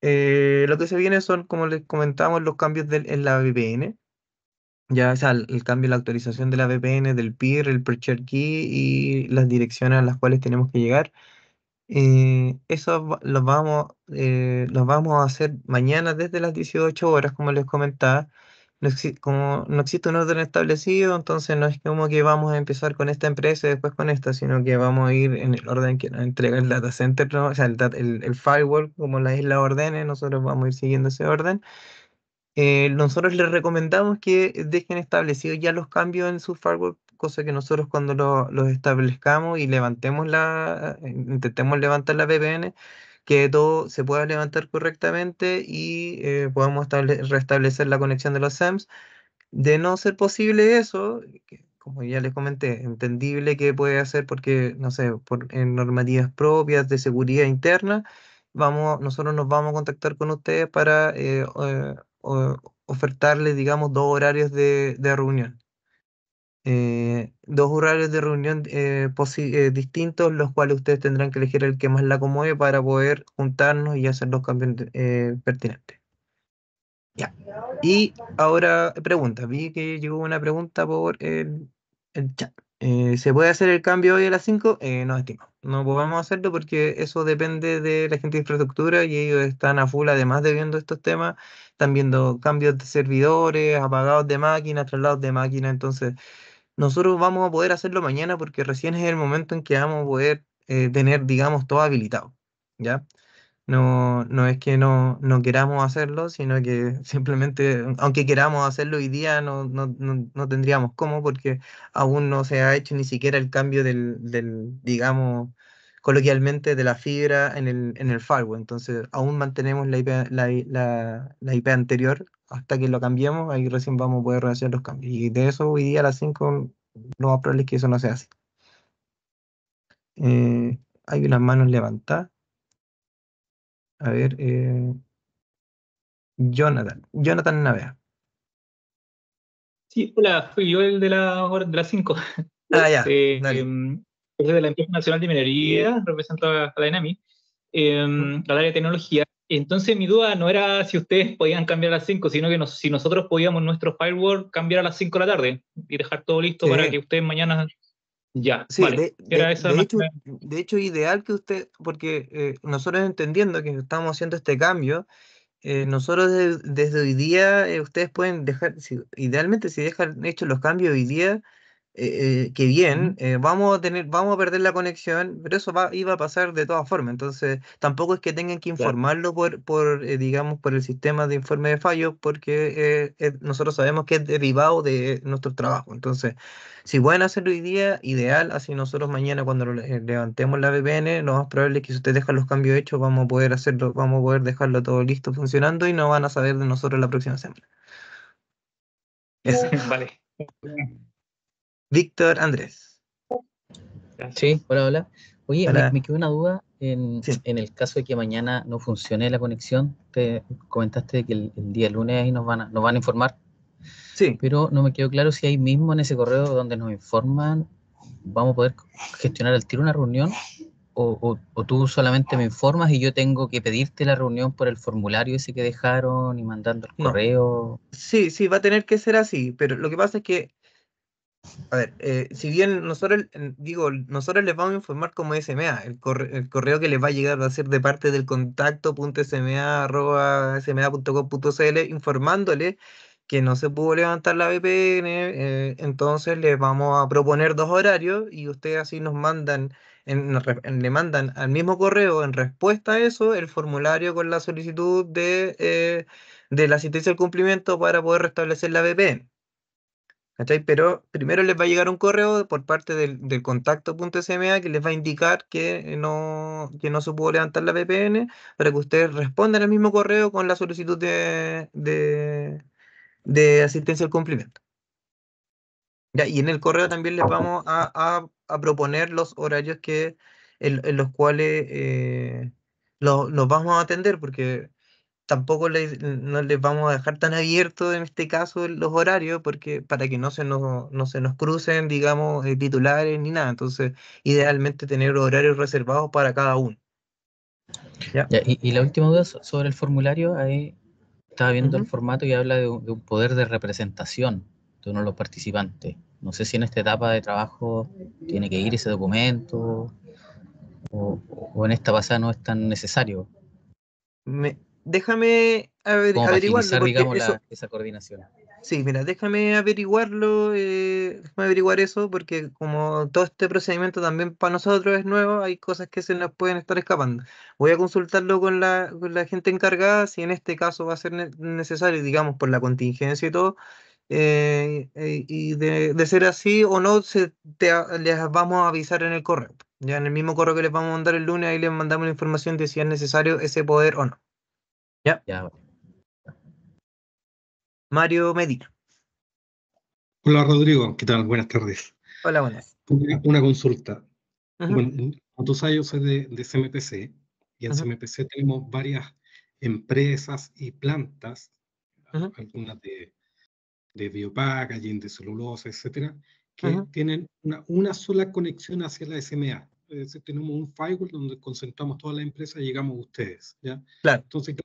E: Eh, lo que se viene son, como les comentamos, los cambios del, en la VPN. Ya, sea, el, cambio, la actualización de la VPN, del peer, el per Key y las direcciones a las cuales tenemos que llegar eso lo vamos, eh, lo vamos a hacer mañana desde las 18 horas, como les comentaba. No como no existe un orden establecido, entonces no es como que vamos a empezar con esta empresa y después con esta, sino que vamos a ir en el orden que nos entrega el data center, o sea, el, el, firewall, como la isla ordene, nosotros vamos a ir siguiendo ese orden. Eh, nosotros les recomendamos que dejen establecido ya los cambios en su firewall cosa que nosotros cuando los establezcamos y levantemos la, intentemos levantar la VPN, que todo se pueda levantar correctamente y eh, podamos restablecer la conexión de los SEMS. De no ser posible eso, como ya les comenté, entendible que puede hacer porque, no sé, por normativas propias de seguridad interna, vamos, nosotros nos vamos a contactar con ustedes para eh, eh, ofertarles, digamos, dos horarios de reunión. Eh, dos horarios de reunión eh, eh, distintos, los cuales ustedes tendrán que elegir el que más la acomode para poder juntarnos y hacer los cambios pertinentes. Y ahora pregunta, Vi que llegó una pregunta por el, chat. ¿Se puede hacer el cambio hoy a las 5? no, estimo No podemos hacerlo porque eso depende de la gente de infraestructura y ellos están a full, además de viendo estos temas, están viendo cambios de servidores, apagados de máquinas, traslados de máquinas. Entonces, nosotros vamos a poder hacerlo mañana porque recién es el momento en que vamos a poder eh, tener, digamos, todo habilitado, ¿ya? No, no es que no, queramos hacerlo, sino que simplemente, aunque queramos hacerlo hoy día, no, no, no, tendríamos cómo porque aún no se ha hecho ni siquiera el cambio del, digamos, coloquialmente, de la fibra en el, en el firewall. Entonces, aún mantenemos la la, la, la IP anterior hasta que lo cambiemos, ahí recién vamos a poder hacer los cambios. Y de eso hoy día a las 5 no más probable es que eso no sea así.
A: Eh, hay unas manos levantadas. A ver, eh, Jonathan, Jonathan Navea. Sí, hola, fui yo el de la las 5. Ah, ya. Eh, em, de la Empresa
B: Nacional de Minería, represento a la eh, la área de tecnología, entonces mi duda no era si ustedes podían cambiar a las 5, sino que si nosotros podíamos nuestro firewall cambiar a las 5 de la tarde y dejar todo listo para que ustedes mañana... Ya, de,
E: hecho, ideal que usted, porque eh, nosotros entendiendo que estamos haciendo este cambio, eh, nosotros desde hoy día, eh, ustedes pueden dejar, idealmente si dejan hechos los cambios hoy día, eh, eh, que bien, eh, vamos a tener, vamos a perder la conexión, pero eso iba a pasar de todas formas. Entonces, tampoco es que tengan que informarlo por, digamos, por el sistema de informe de fallos, porque nosotros sabemos que es derivado de nuestro trabajo. Entonces, si pueden hacerlo hoy día, ideal, así nosotros mañana cuando levantemos la VPN, lo más probable es que si ustedes dejan los cambios hechos, vamos a poder hacerlo, vamos a poder dejarlo todo listo funcionando y no van a saber de nosotros la próxima semana.
C: Vale. Víctor Andrés. Sí, hola, hola. Oye, Me, quedó una duda. En, el caso de que mañana no funcione la conexión, te comentaste que el, día lunes ahí nos van a, nos van a informar. Sí. Pero no me quedó claro si ahí mismo en ese correo donde nos informan vamos a poder gestionar al tiro una reunión o, tú solamente me informas y yo tengo que pedirte la reunión por el formulario ese que dejaron y mandando el
E: correo. Sí, sí, va a tener que ser así, pero lo que pasa es que a ver, eh, si bien nosotros, digo, nosotros les vamos a informar como SMA, el, correo que les va a llegar va a ser de parte del cl informándole que no se pudo levantar la VPN, eh, entonces les vamos a proponer dos horarios y ustedes así nos mandan, le mandan al mismo correo en respuesta a eso el formulario con la solicitud de, eh, de la asistencia al cumplimiento para poder restablecer la VPN. Pero primero les va a llegar un correo por parte del, del contacto.sma que les va a indicar que eh, no, no se pudo levantar la VPN para que ustedes respondan al mismo correo con la solicitud de, asistencia al cumplimiento. y en el correo también les vamos a, proponer los horarios que, en, los cuales eh, los, los vamos a atender porque tampoco les, no les vamos a dejar tan abiertos en este caso los horarios, porque para que no se nos, se nos crucen, digamos, eh, titulares ni nada. Entonces, idealmente tener horarios reservados para cada uno.
C: y, la última duda sobre el formulario, ahí estaba viendo el formato y habla de un, poder de representación de uno de los participantes. No sé si en esta etapa de trabajo tiene que ir ese documento o, en esta pasada no es tan necesario. Me,
E: déjame averiguarlo.
C: esa coordinación.
E: Sí, mira, déjame averiguarlo, eh, déjame averiguar eso, porque como todo este procedimiento también para nosotros es nuevo, hay cosas que se nos pueden estar escapando. Voy a consultarlo con la, gente encargada, si en este caso va a ser necesario, digamos, por la contingencia y todo, eh, eh, y de, ser así o no, se, les vamos a avisar en el correo. Ya en el mismo correo que les vamos a mandar el lunes, ahí les mandamos la información de si es necesario ese poder o no. Mario Medic.
A: Hola Rodrigo, ¿qué tal? Buenas tardes.
C: Hola, buenas. Una, consulta. yo soy de, CMPC y en CMPC tenemos varias empresas y plantas, algunas de, de biopackaging, de celulosa, etcétera, que tienen una, una, sola conexión hacia la SMA. Es decir, tenemos un firewall donde concentramos toda la empresa y llegamos a ustedes. ¿ya? Claro. Entonces,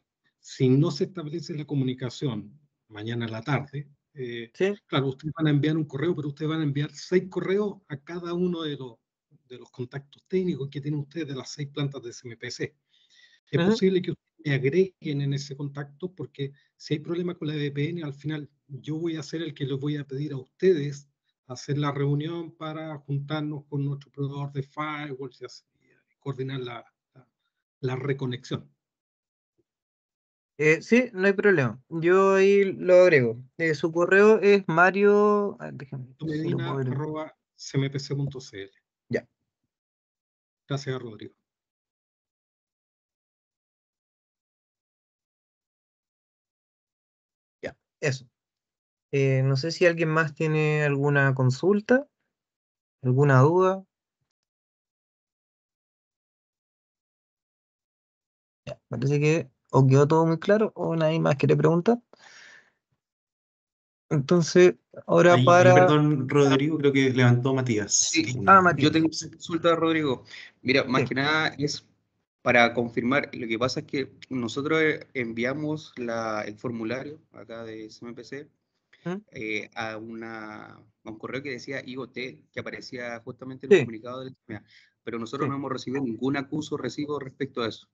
C: si no se establece la comunicación mañana en la tarde, eh, claro, ustedes van a enviar un correo, pero ustedes van a enviar seis correos a cada uno de los, de los contactos técnicos que tienen ustedes de las seis plantas de SMPC. Es posible que ustedes me agreguen en ese contacto porque si hay problema con la VPN, al final yo voy a ser el que les voy a pedir a ustedes hacer la reunión para juntarnos con nuestro proveedor de firewalls y, coordinar la, la reconexión.
E: Eh, sí, no hay problema. Yo ahí lo agrego. Eh, su correo es mario...
A: Ah, déjame, Ya. Gracias, Rodrigo. Ya, eso. Eh, no sé si alguien más tiene alguna consulta, alguna duda. Ya, parece que o quedó todo muy claro o nadie más quiere preguntar. Entonces, ahora
E: para.
B: Perdón, Rodrigo, creo que levantó Matías. Sí. Ah, yo tengo una consulta, Rodrigo. Mira, más que nada es para confirmar. Lo que pasa es que nosotros eh, enviamos el formulario acá de SMPC ¿Mm? eh, a, una, un correo que decía IoT, que aparecía justamente en el comunicado del SMA. Pero nosotros no hemos recibido ningún acuso recibo respecto a eso.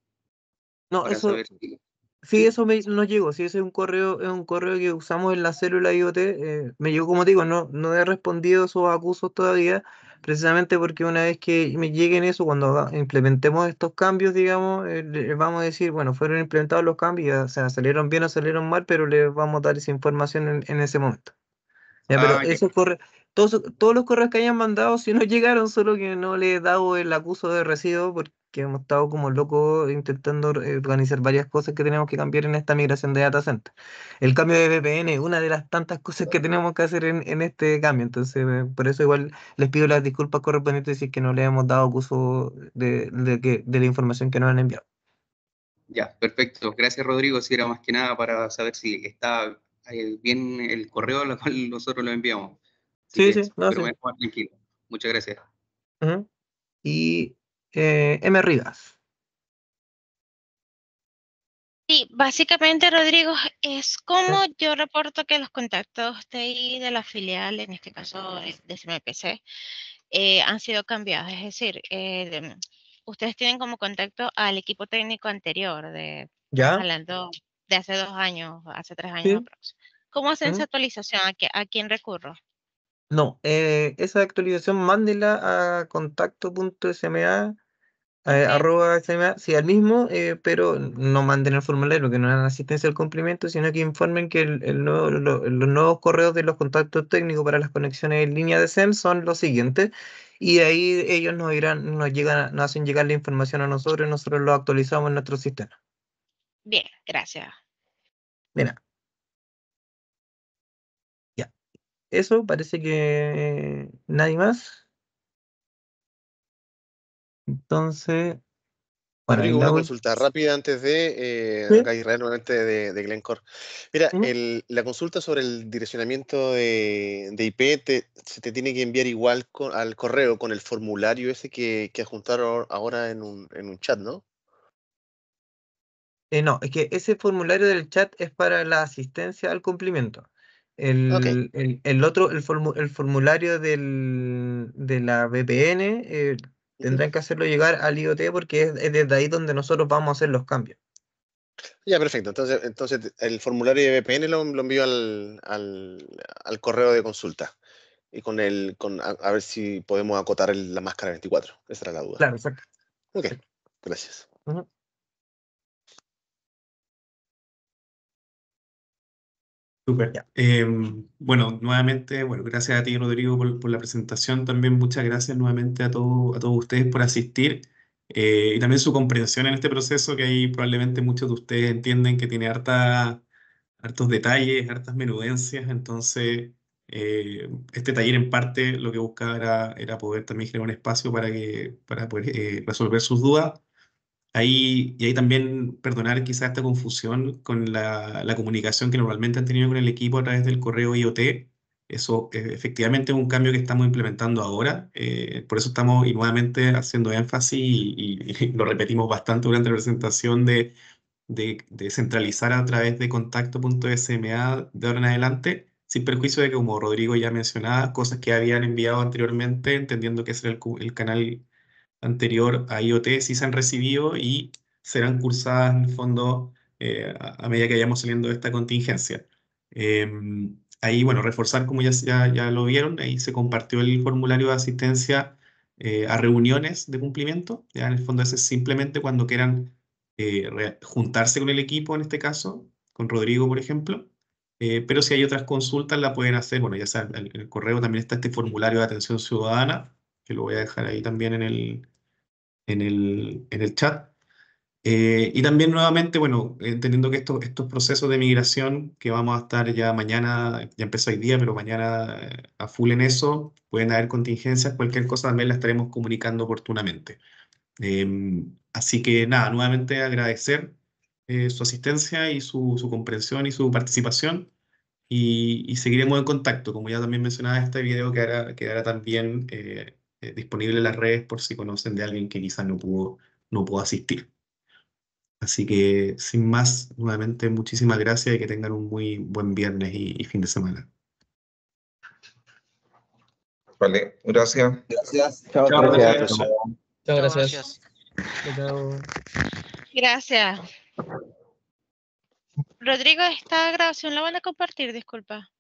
A: No, eso. si... Sí,
E: eso me, llegó. Si sí, ese es un correo, es un correo que usamos en la célula IoT. Eh, me llegó, como digo, no, no he respondido esos acusos todavía, precisamente porque una vez que me lleguen eso, cuando implementemos estos cambios, digamos, eh, vamos a decir, bueno, fueron implementados los cambios, o sea, salieron bien o salieron mal, pero le vamos a dar esa información en, ese momento. pero ah, eso corre, todos, todos los correos que hayan mandado, si no llegaron, solo que no le he dado el acuso de residuo porque hemos estado como locos intentando eh, organizar varias cosas que tenemos que cambiar en esta migración de data center. El cambio de VPN, es una de las tantas cosas que tenemos que hacer en, este cambio. Entonces, eh, por eso igual les pido las disculpas correspondientes si es que no le hemos dado acuso de, de la información que nos han enviado.
C: Ya, perfecto. Gracias, Rodrigo.
B: Si era más que nada para saber si está eh, bien el correo al cual nosotros lo enviamos.
A: Sí, sí, sí. Muchas gracias. Y eh, M. Rivas. Sí,
C: básicamente, Rodrigo, es como yo reporto que los contactos de ahí de la filial, en este caso de CMPC, eh, han sido cambiados. Es decir, eh,
E: ustedes tienen como contacto al equipo técnico anterior, de, ¿Ya? hablando de hace dos años, hace tres años ¿Cómo hacen esa actualización? ¿A, ¿A quién recurro? No, eh, esa actualización mándela a contacto.sma, eh, arroba SMA, sí, al mismo, eh, pero no manden el formulario, que no es asistencia al cumplimiento, sino que informen que los nuevos correos de los contactos técnicos para las conexiones en línea de SEM son los siguientes, y de ahí ellos nos, irán, nos, llegan, nos hacen llegar la información a nosotros y nosotros lo actualizamos en nuestro sistema.
A: Bien, gracias. Mira, Eso, parece que nadie más.
E: Entonces. una
D: consulta rápida antes de eh, de, Glencore. Mira, la consulta sobre el direccionamiento de, IP se te tiene que enviar igual al correo con el formulario ese que, que adjuntaron ahora en un, chat, ¿no?
E: Eh, no, es que ese formulario del chat es para la asistencia al cumplimiento. El, el, otro, el, formulario de la VPN eh, tendrán que hacerlo llegar al IoT porque es, es, desde ahí donde nosotros vamos a hacer los cambios.
D: Ya, perfecto. Entonces, entonces el formulario de VPN lo, envío al, correo de consulta. Y con el, con, a, ver si podemos acotar la máscara 24. Esa era la duda. Claro,
A: exacto. Ok, gracias. Em, bueno, nuevamente, bueno,
B: gracias a ti, Rodrigo, por, la presentación. También muchas gracias nuevamente a, todo, a todos ustedes por asistir eh, y también su comprensión en este proceso, que ahí probablemente muchos de ustedes entienden que tiene hartos detalles, hartas menudencias. Entonces, eh, este taller en parte lo que buscaba era, poder también crear un espacio para, que, para poder eh, resolver sus dudas y ahí también perdonar quizás esta confusión con la, comunicación que normalmente han tenido con el equipo a través del correo IoT. Eso efectivamente es un cambio que estamos implementando ahora. Eh, por eso estamos y nuevamente haciendo énfasis y, lo repetimos bastante durante la presentación de, de, centralizar a través de contacto.sma de ahora en adelante, sin perjuicio de que, como Rodrigo ya mencionaba, cosas que habían enviado anteriormente, entendiendo que ese era el, el canal anterior a IoT sí se han recibido y serán cursadas en el fondo eh, a, medida que vayamos saliendo de esta contingencia. Em, ahí, bueno, reforzar, como ya, ya, lo vieron, ahí se compartió el formulario de asistencia eh, a reuniones de cumplimiento. Ya en el fondo, ese es simplemente cuando quieran eh, juntarse con el equipo, en este caso, con Rodrigo, por ejemplo. pero si hay otras consultas, la pueden hacer. Bueno, ya sea en el correo también está este formulario de atención ciudadana, que lo voy a dejar ahí también en el, en el, en el chat. Eh, y también nuevamente, bueno, entendiendo que esto, estos procesos de migración que vamos a estar ya mañana, ya empezó hoy día, pero mañana eh, a full en eso, pueden haber contingencias, cualquier cosa también la estaremos comunicando oportunamente. Eh, así que nada, nuevamente agradecer su asistencia y su, su, comprensión y su participación y, y, seguiremos en contacto, como ya también mencionaba, este video que quedará también eh, disponible en las redes por si conocen de alguien que quizás no pudo, no pudo asistir. Así que sin más, nuevamente muchísimas gracias y que tengan un muy buen viernes y, fin de semana.
F: Vale, gracias. Gracias. Chao, gracias. gracias.
A: Gracias.
C: Rodrigo, esta grabación la van a compartir, disculpa.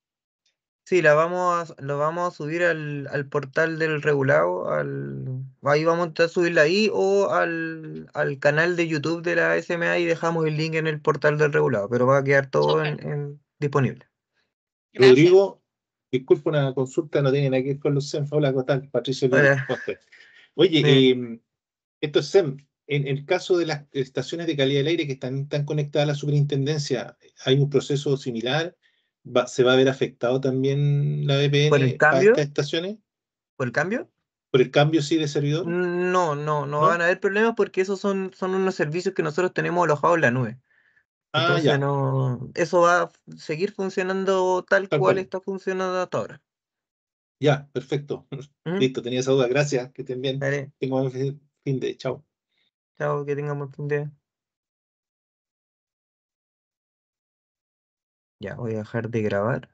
E: Sí, la vamos lo vamos a subir al, portal del regulado, al, ahí vamos a subirla ahí o al, al, canal de YouTube de la SMA y dejamos el link en el portal del regulado, pero va a quedar todo en, disponible. Lo Rodrigo, disculpa una consulta, no tienen aquí con los SEM. Hola, ¿cómo están? Patricio
B: Oye, em, esto es SEM. En el caso de las estaciones de calidad del aire que están, están conectadas a la superintendencia, ¿hay un proceso similar? ¿se va a ver afectado también la VPN ¿Por el
E: cambio? estas estaciones? ¿Por el cambio? ¿Por el cambio sí de servidor? No, no, no, van a haber problemas porque esos son, son unos servicios que nosotros tenemos alojados en la nube. ah, ya. No, eso va a seguir funcionando tal, cual, está funcionando hasta ahora.
A: Ya, perfecto. ¿Mm? Listo, tenía esa duda. Gracias, que estén bien. Tengo buen fin de. Chao. Chao, que tengamos fin de. Ya, voy a dejar de grabar.